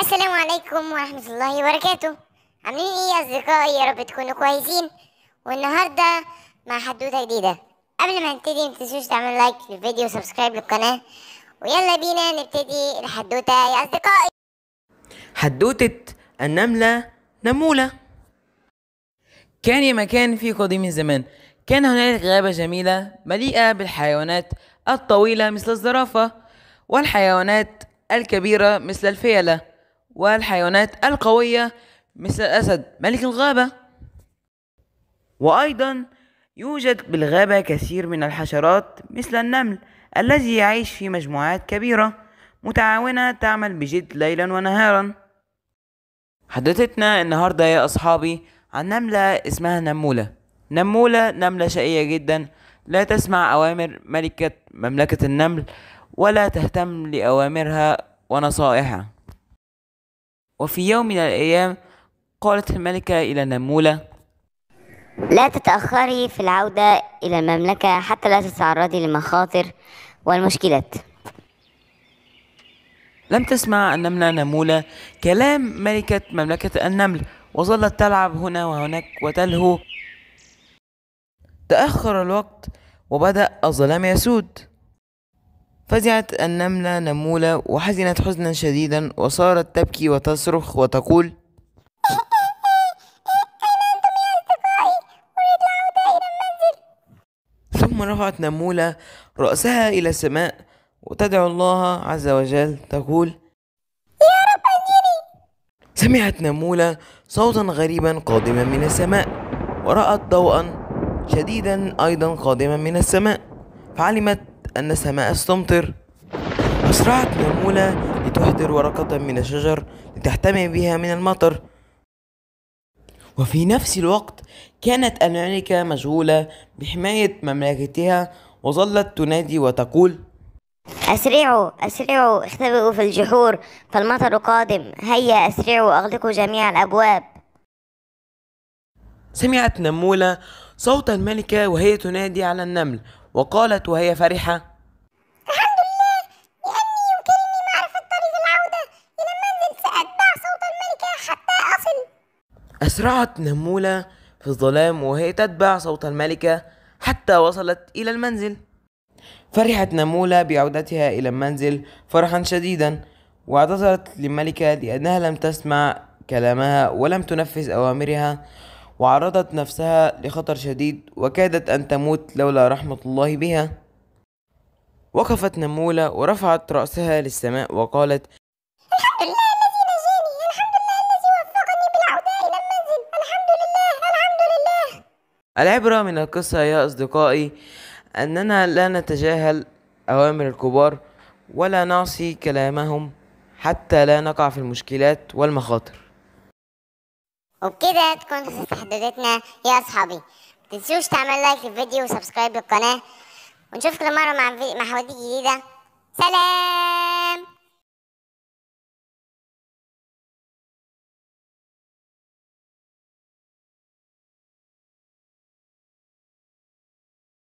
السلام عليكم ورحمة الله وبركاته عاملين ايه يا اصدقائي يا رب تكونوا كويسين والنهاردة مع حدوتة جديدة قبل ما نبتدي متنسوش تعملوا لايك للفيديو وسبسكرايب للقناة ويلا بينا نبتدي الحدوتة يا اصدقائي حدوتة النملة نمولة كان يا مكان في قديم الزمان كان هنالك غابة جميلة مليئة بالحيوانات الطويلة مثل الزرافة والحيوانات الكبيرة مثل الفيلة والحيوانات القوية مثل الأسد ملك الغابة وأيضا يوجد بالغابة كثير من الحشرات مثل النمل الذي يعيش في مجموعات كبيرة متعاونة تعمل بجد ليلا ونهارا حدثتنا النهاردة يا أصحابي عن نملة اسمها نمولة نمولة نملة شقية جدا لا تسمع أوامر ملكة مملكة النمل ولا تهتم لأوامرها ونصائحها وفي يوم من الأيام قالت الملكة إلى نمولة لا تتأخري في العودة إلى المملكة حتى لا تتعرضي لمخاطر والمشكلات لم تسمع النملة نمولة كلام ملكة مملكة النمل وظلت تلعب هنا وهناك وتلهو تأخر الوقت وبدأ الظلام يسود فزعت النملة نمولة وحزنت حزنا شديدا وصارت تبكي وتصرخ وتقول ثم رفعت نمولة رأسها إلى السماء وتدعو الله عز وجل تقول يا رب أنجني سمعت نمولة صوتا غريبا قادما من السماء ورأت ضوءا شديدا أيضا قادما من السماء فعلمت أن السماء ستمطر أسرعت نمولة لتحضر ورقة من الشجر لتحتمي بها من المطر وفي نفس الوقت كانت أمريكا مشغولة بحماية مملكتها وظلت تنادي وتقول أسرعوا أسرعوا اختبئوا في الجحور فالمطر قادم هيا أسرعوا أغلقوا جميع الأبواب سمعت نمولة صوت الملكة وهي تنادي على النمل وقالت وهي فرحة أسرعت نمولة في الظلام وهي تتبع صوت الملكة حتى وصلت إلى المنزل فرحت نمولة بعودتها إلى المنزل فرحا شديدا واعتذرت للملكة لأنها لم تسمع كلامها ولم تنفذ أوامرها وعرضت نفسها لخطر شديد وكادت أن تموت لولا رحمة الله بها وقفت نمولة ورفعت رأسها للسماء وقالت العبرة من القصة يا أصدقائي أننا لا نتجاهل أوامر الكبار ولا نعصي كلامهم حتى لا نقع في المشكلات والمخاطر وبكده تكون تحديثاتنا يا أصحابي متنسوش تعمل لايك للفيديو وسبسكرايب للقناة ونشوفكم مرة مع حواديت جديدة سلام